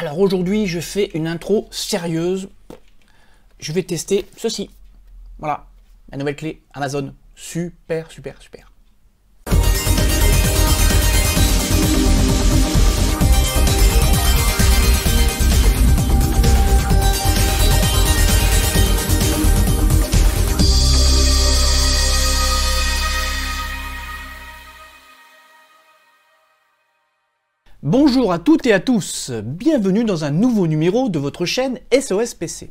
Alors aujourd'hui, je fais une intro sérieuse. Je vais tester ceci. Voilà, la nouvelle clé Amazon. Super, super, super. Bonjour à toutes et à tous, bienvenue dans un nouveau numéro de votre chaîne SOS PC.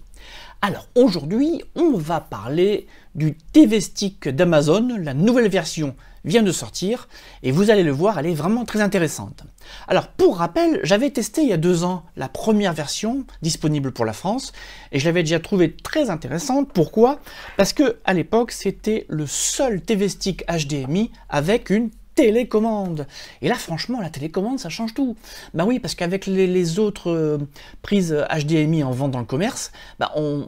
Alors aujourd'hui, on va parler du TV Stick d'Amazon, la nouvelle version vient de sortir et vous allez le voir, elle est vraiment très intéressante. Alors pour rappel, j'avais testé il y a deux ans la première version disponible pour la France et je l'avais déjà trouvée très intéressante. Pourquoi Parce que à l'époque, c'était le seul TV Stick HDMI avec une télécommande. Et là, franchement, la télécommande, ça change tout. Bah oui, parce qu'avec les, autres euh, prises HDMI en vente dans le commerce, bah on,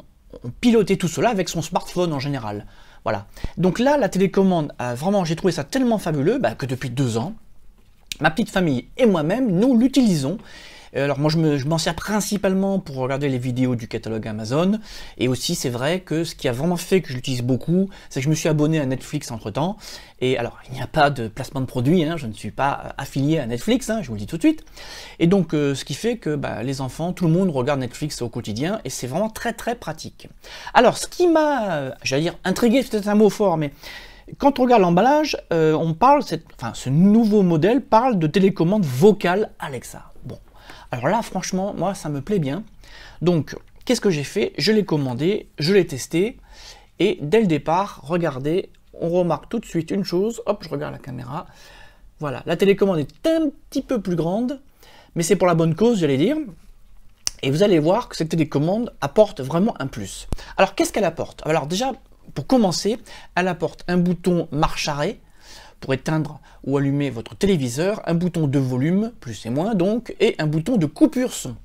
pilotait tout cela avec son smartphone en général. Voilà. Donc là, la télécommande, a vraiment, j'ai trouvé ça tellement fabuleux bah, que depuis deux ans, ma petite famille et moi-même, nous l'utilisons euh, alors moi je m'en sers principalement pour regarder les vidéos du catalogue Amazon. Et aussi c'est vrai que ce qui a vraiment fait que je l'utilise beaucoup, c'est que je me suis abonné à Netflix entre-temps. Et alors il n'y a pas de placement de produit, hein. je ne suis pas euh, affilié à Netflix, hein, je vous le dis tout de suite. Et donc euh, ce qui fait que bah, les enfants, tout le monde regarde Netflix au quotidien et c'est vraiment très très pratique. Alors ce qui m'a, j'allais dire intrigué, c'est peut-être un mot fort, mais... Quand on regarde l'emballage, on parle, enfin, ce nouveau modèle parle de télécommande vocale Alexa. Alors là, franchement, moi, ça me plaît bien. Donc, qu'est-ce que j'ai fait Je l'ai commandé, je l'ai testé. Et dès le départ, regardez, on remarque tout de suite une chose. Hop, je regarde la caméra. Voilà, la télécommande est un petit peu plus grande, mais c'est pour la bonne cause, j'allais dire. Et vous allez voir que cette télécommande apporte vraiment un plus. Alors, qu'est-ce qu'elle apporte Alors déjà, pour commencer, elle apporte un bouton marche arrêt pour éteindre ou allumer votre téléviseur, un bouton de volume, plus et moins donc, et un bouton de coupure son.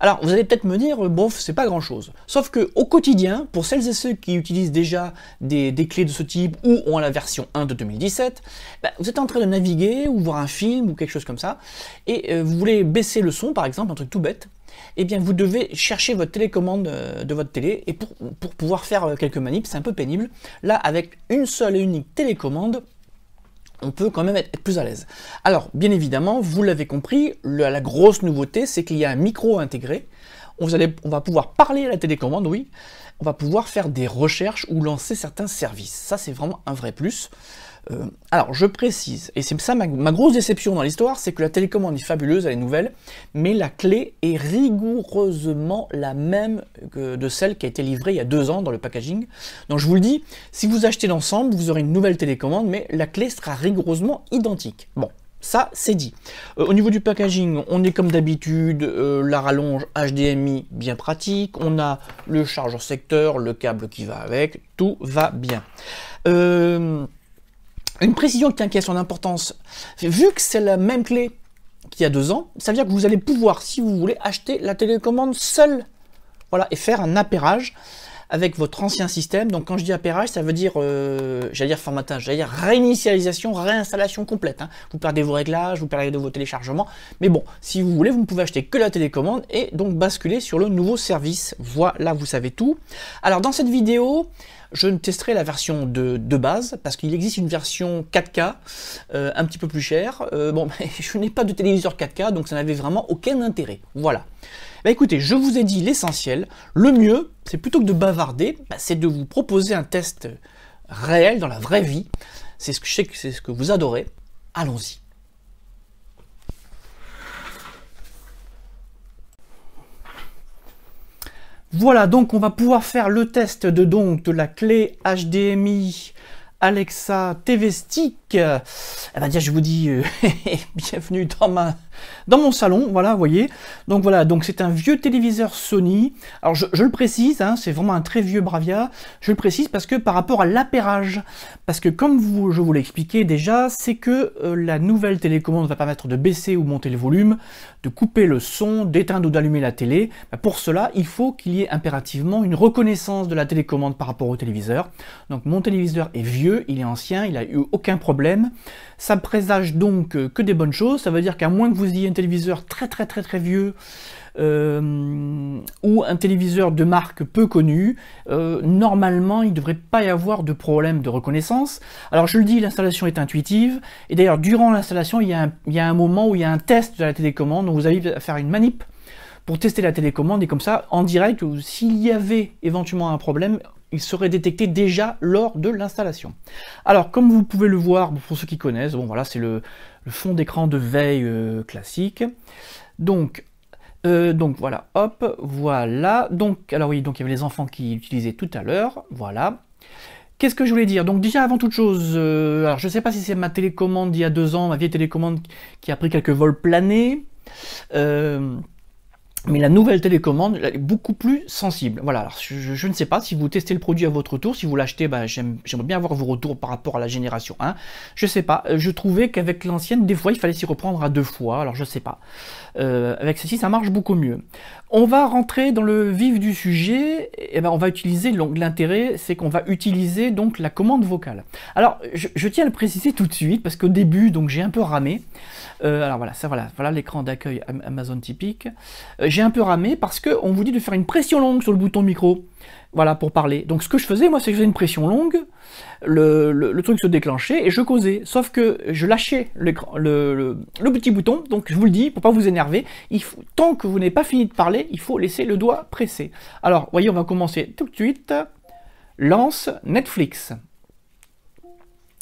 Alors vous allez peut-être me dire, euh, bof, c'est pas grand-chose. Sauf que au quotidien, pour celles et ceux qui utilisent déjà des, clés de ce type ou ont la version 1 de 2017, ben, vous êtes en train de naviguer ou voir un film ou quelque chose comme ça, et euh, vous voulez baisser le son par exemple, un truc tout bête, eh bien vous devez chercher votre télécommande euh, de votre télé et pour, pour pouvoir faire quelques manips, c'est un peu pénible. Là, avec une seule et unique télécommande, on peut quand même être plus à l'aise. Alors, bien évidemment, vous l'avez compris, la grosse nouveauté, c'est qu'il y a un micro intégré. on, va pouvoir parler à la télécommande, oui. On va pouvoir faire des recherches ou lancer certains services. Ça, c'est vraiment un vrai plus. Euh, alors, je précise, et c'est ça ma, grosse déception dans l'histoire, c'est que la télécommande est fabuleuse, elle est nouvelle, mais la clé est rigoureusement la même que de celle qui a été livrée il y a deux ans dans le packaging. Donc, je vous le dis, si vous achetez l'ensemble, vous aurez une nouvelle télécommande, mais la clé sera rigoureusement identique. Bon. Ça, c'est dit. Euh, au niveau du packaging, on est comme d'habitude, euh, la rallonge HDMI bien pratique, on a le chargeur secteur, le câble qui va avec, tout va bien. Euh, une précision qui a son importance. Vu que c'est la même clé qu'il y a deux ans, ça veut dire que vous allez pouvoir, si vous voulez, acheter la télécommande seule. Voilà, et faire un appairage avec votre ancien système. Donc quand je dis appairage, ça veut dire, euh, j'allais dire formatage, j'allais dire réinitialisation, réinstallation complète. Hein. Vous perdez vos réglages, vous perdez de vos téléchargements. Mais bon, si vous voulez, vous ne pouvez acheter que la télécommande et donc basculer sur le nouveau service. Voilà, vous savez tout. Alors dans cette vidéo, je ne testerai la version de, base parce qu'il existe une version 4K euh, un petit peu plus chère. Euh, bon, mais je n'ai pas de téléviseur 4K, donc ça n'avait vraiment aucun intérêt. Voilà. Bah écoutez, je vous ai dit l'essentiel. Le mieux, c'est plutôt que de bavarder, bah, c'est de vous proposer un test réel dans la vraie vie. C'est ce que je sais que c'est ce que vous adorez. Allons-y. Voilà, donc on va pouvoir faire le test de donc de la clé HDMI Alexa TV Stick eh ben, je vous dis euh, bienvenue dans, ma, dans mon salon, voilà, vous voyez. Donc voilà, donc c'est un vieux téléviseur Sony. Alors je, le précise, hein, c'est vraiment un très vieux Bravia. Je le précise parce que par rapport à l'appairage, parce que comme vous, je vous l'ai expliqué déjà, c'est que euh, la nouvelle télécommande va permettre de baisser ou monter le volume, de couper le son, d'éteindre ou d'allumer la télé. Bah, pour cela, il faut qu'il y ait impérativement une reconnaissance de la télécommande par rapport au téléviseur. Donc mon téléviseur est vieux, il est ancien, il n'a eu aucun problème ça présage donc euh, que des bonnes choses. Ça veut dire qu'à moins que vous ayez un téléviseur très très très très vieux euh, ou un téléviseur de marque peu connue euh, normalement il ne devrait pas y avoir de problème de reconnaissance. Alors je le dis, l'installation est intuitive. Et d'ailleurs, durant l'installation, il, il y a un moment où il y a un test de la télécommande. Donc vous allez faire une manip pour tester la télécommande et comme ça, en direct, s'il y avait éventuellement un problème, il serait détecté déjà lors de l'installation. Alors, comme vous pouvez le voir, pour ceux qui connaissent, bon voilà, c'est le, fond d'écran de veille euh, classique. Donc, euh, donc voilà, hop, voilà. Donc, alors oui, donc il y avait les enfants qui l'utilisaient tout à l'heure, voilà. Qu'est-ce que je voulais dire Donc déjà avant toute chose, euh, alors je ne sais pas si c'est ma télécommande d'il y a deux ans, ma vieille télécommande qui a pris quelques vols planés. Euh, mais la nouvelle télécommande est beaucoup plus sensible. Voilà, alors je, ne sais pas si vous testez le produit à votre tour, si vous l'achetez, ben, j'aimerais bien avoir vos retours par rapport à la génération 1. Je sais pas, euh, je trouvais qu'avec l'ancienne, des fois, il fallait s'y reprendre à deux fois, alors je ne sais pas. Euh, avec ceci, ça marche beaucoup mieux. On va rentrer dans le vif du sujet, et ben on va utiliser, l'intérêt, c'est qu'on va utiliser donc la commande vocale. Alors, je, tiens à le préciser tout de suite, parce qu'au début, donc j'ai un peu ramé. Euh, alors voilà, ça voilà, voilà l'écran d'accueil Amazon typique j'ai un peu ramé parce qu'on vous dit de faire une pression longue sur le bouton micro. Voilà, pour parler. Donc ce que je faisais, moi, c'est que je faisais une pression longue, le, truc se déclenchait et je causais. Sauf que je lâchais le, petit bouton, donc je vous le dis, pour pas vous énerver, il faut, tant que vous n'avez pas fini de parler, il faut laisser le doigt presser. Alors, voyez, on va commencer tout de suite. Lance Netflix.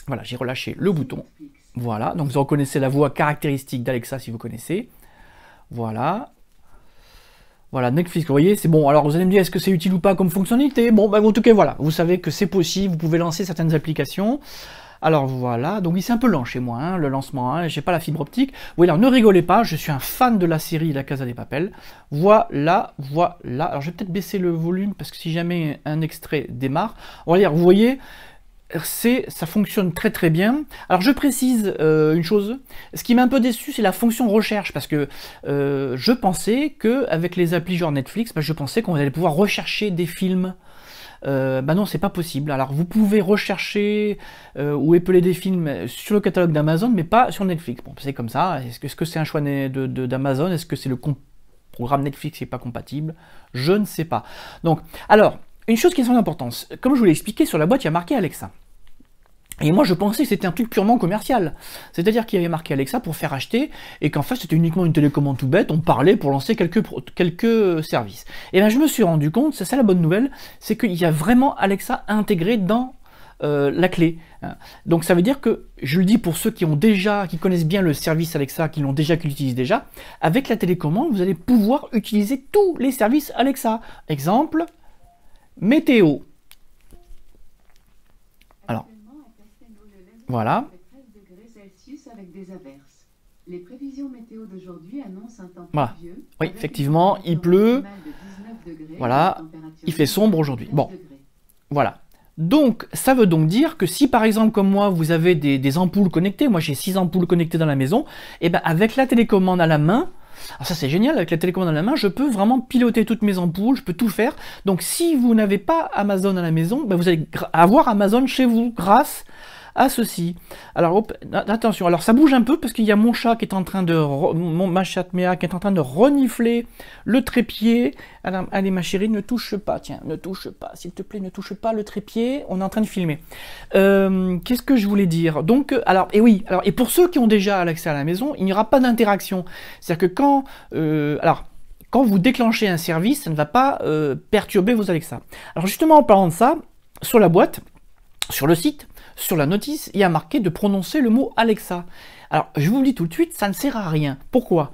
Voilà, j'ai relâché le bouton. Voilà, donc vous reconnaissez la voix caractéristique d'Alexa si vous connaissez. Voilà, voilà, Netflix, vous voyez, c'est bon. Alors vous allez me dire, est-ce que c'est utile ou pas comme fonctionnalité Bon, bah, en tout cas, voilà, vous savez que c'est possible, vous pouvez lancer certaines applications. Alors voilà, donc il s'est un peu lent chez moi, hein, le lancement, hein. j'ai pas la fibre optique. Vous voyez, alors ne rigolez pas, je suis un fan de la série La Casa des Papels. Voilà, voilà. Alors je vais peut-être baisser le volume parce que si jamais un extrait démarre, on va dire, vous voyez, ça fonctionne très très bien. Alors je précise euh, une chose, ce qui m'a un peu déçu, c'est la fonction recherche, parce que euh, je pensais que avec les applis genre Netflix, bah, je pensais qu'on allait pouvoir rechercher des films. Euh, bah non, c'est pas possible. Alors vous pouvez rechercher ou épeler des films sur le catalogue d'Amazon, mais pas sur Netflix. Bon, c'est comme ça. Est-ce que, c'est un choix d'Amazon Est-ce que c'est le programme Netflix qui n'est pas compatible Je ne sais pas. Donc, alors, une chose qui est sans importance. Comme je vous l'ai expliqué, sur la boîte, il y a marqué Alexa. Et moi, je pensais que c'était un truc purement commercial. C'est-à-dire qu'il y avait marqué Alexa pour faire acheter et qu'en fait, c'était uniquement une télécommande tout bête. On parlait pour lancer quelques, quelques euh, services. Et bien, je me suis rendu compte, ça, c'est la bonne nouvelle, c'est qu'il y a vraiment Alexa intégré dans euh, la clé. Hein. Donc, ça veut dire que, je le dis pour ceux qui ont déjà, qui connaissent bien le service Alexa, qui l'ont déjà, qui l'utilisent déjà, avec la télécommande, vous allez pouvoir utiliser tous les services Alexa. Exemple, météo. Voilà. Les prévisions météo d'aujourd'hui annoncent un temps Oui, effectivement, il pleut. voilà, il fait sombre aujourd'hui. Bon, voilà. Donc, ça veut donc dire que si par exemple comme moi vous avez des, ampoules connectées, moi j'ai 6 ampoules connectées dans la maison, et eh ben avec la télécommande à la main, ça c'est génial, avec la télécommande à la main, je peux vraiment piloter toutes mes ampoules, je peux tout faire. Donc si vous n'avez pas Amazon à la maison, ben, vous allez avoir Amazon chez vous grâce à à ceci. Alors attention, alors ça bouge un peu parce qu'il y a mon chat qui est en train de mon ma qui est en train de renifler le trépied. allez ma chérie, ne touche pas, tiens, ne touche pas, s'il te plaît, ne touche pas le trépied. On est en train de filmer. Euh, qu'est-ce que je voulais dire Donc euh, alors et eh oui, alors et pour ceux qui ont déjà l'accès à la maison, il n'y aura pas d'interaction. C'est-à-dire que quand euh, alors quand vous déclenchez un service, ça ne va pas perturber vos Alexa. Alors justement, en parlant de ça, sur la boîte, sur le site, sur la notice, il y a marqué de prononcer le mot Alexa. Alors, je vous le dis tout de suite, ça ne sert à rien. Pourquoi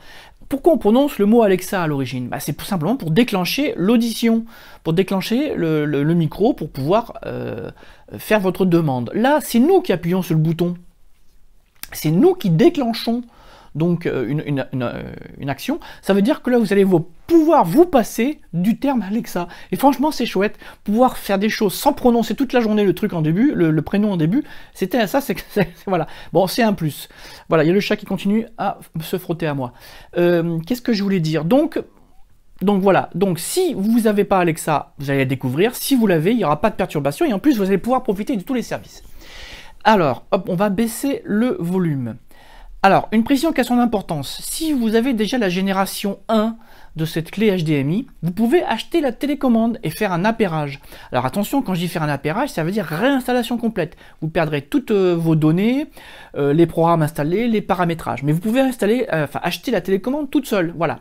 pourquoi on prononce le mot Alexa à l'origine bah, C'est simplement pour déclencher l'audition, pour déclencher le, micro, pour pouvoir euh, faire votre demande. Là, c'est nous qui appuyons sur le bouton. C'est nous qui déclenchons donc euh, euh, une, action, ça veut dire que là vous allez vous, pouvoir vous passer du terme Alexa. Et franchement c'est chouette, pouvoir faire des choses sans prononcer toute la journée le truc en début, le, prénom en début, c'était ça, c'est voilà. Bon c'est un plus. Voilà, il y a le chat qui continue à se frotter à moi. Euh, qu'est-ce que je voulais dire Donc donc voilà, donc si vous n'avez pas Alexa, vous allez la découvrir. Si vous l'avez, il n'y aura pas de perturbation et en plus vous allez pouvoir profiter de tous les services. Alors, hop, on va baisser le volume. Alors, une précision qui a son importance. Si vous avez déjà la génération 1 de cette clé HDMI, vous pouvez acheter la télécommande et faire un appairage. Alors attention, quand je dis faire un appairage, ça veut dire réinstallation complète. Vous perdrez toutes euh, vos données, euh, les programmes installés, les paramétrages. Mais vous pouvez installer, euh, enfin, acheter la télécommande toute seule. Voilà.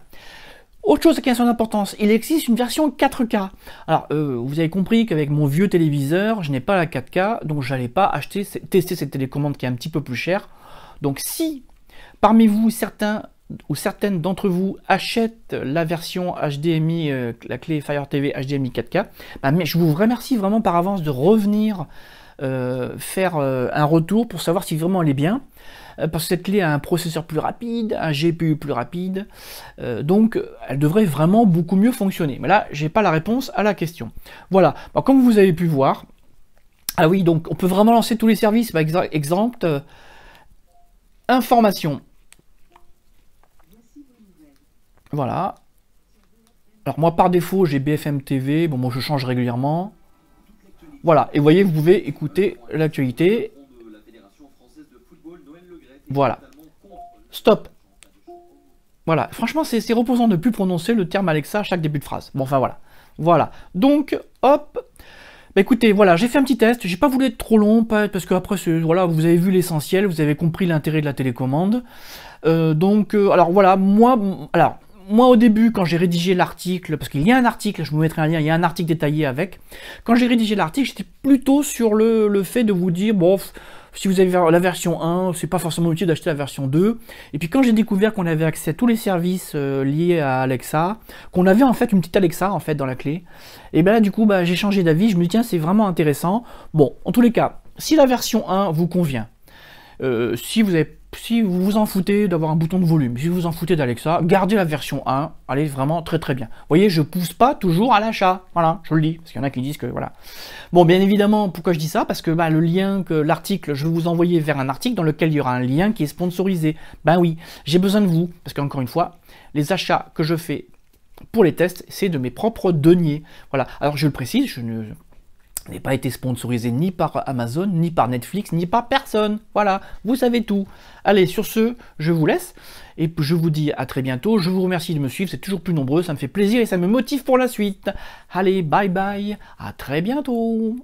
Autre chose qui a son importance, il existe une version 4K. Alors, vous avez compris qu'avec mon vieux téléviseur, je n'ai pas la 4K, donc je n'allais pas acheter, tester cette télécommande qui est un petit peu plus chère donc si parmi vous certains ou certaines d'entre vous achètent la version HDMI, euh, la clé Fire TV HDMI 4K, je vous remercie vraiment par avance de revenir euh, faire euh, un retour pour savoir si vraiment elle est bien. parce que cette clé a un processeur plus rapide, un GPU plus rapide, donc elle devrait vraiment beaucoup mieux fonctionner. Mais là, je n'ai pas la réponse à la question. Voilà. comme vous avez pu voir, ah oui, donc on peut vraiment lancer tous les services, par bah, exemple Information. Voilà. Alors moi par défaut j'ai BFM TV, bon moi je change régulièrement. Voilà, et vous voyez, vous pouvez écouter l'actualité. Voilà. Stop. Voilà, franchement c'est reposant de plus prononcer le terme Alexa à chaque début de phrase. Bon enfin voilà. Voilà. Donc, hop, bah, écoutez, voilà, j'ai fait un petit test, j'ai pas voulu être trop long, parce que après, voilà, vous avez vu l'essentiel, vous avez compris l'intérêt de la télécommande. Euh, donc, euh, alors voilà, moi, alors, moi au début, quand j'ai rédigé l'article, parce qu'il y a un article, je vous mettrai un lien, il y a un article détaillé avec, quand j'ai rédigé l'article, j'étais plutôt sur le, le, fait de vous dire, bon, si vous avez la version 1, c'est pas forcément utile d'acheter la version 2. Et puis quand j'ai découvert qu'on avait accès à tous les services euh, liés à Alexa, qu'on avait en fait une petite Alexa en fait dans la clé, et bien là du coup bah, j'ai changé d'avis, je me dis tiens c'est vraiment intéressant. Bon, en tous les cas, si la version 1 vous convient, euh, si vous avez si vous vous en foutez d'avoir un bouton de volume, si vous vous en foutez d'Alexa, gardez la version 1, elle est vraiment très très bien. Vous voyez, je pousse pas toujours à l'achat, voilà, je le dis, parce qu'il y en a qui disent que voilà. Bon, bien évidemment, pourquoi je dis ça Parce que bah, le lien que l'article, je vais vous envoyer vers un article dans lequel il y aura un lien qui est sponsorisé. Ben oui, j'ai besoin de vous, parce qu'encore une fois, les achats que je fais pour les tests, c'est de mes propres deniers. Voilà. Alors je le précise, je ne n'ai pas été sponsorisé ni par Amazon, ni par Netflix, ni par personne. Voilà, vous savez tout. Allez, sur ce, je vous laisse et je vous dis à très bientôt. Je vous remercie de me suivre, c'est toujours plus nombreux, ça me fait plaisir et ça me motive pour la suite. Allez, bye bye, à très bientôt.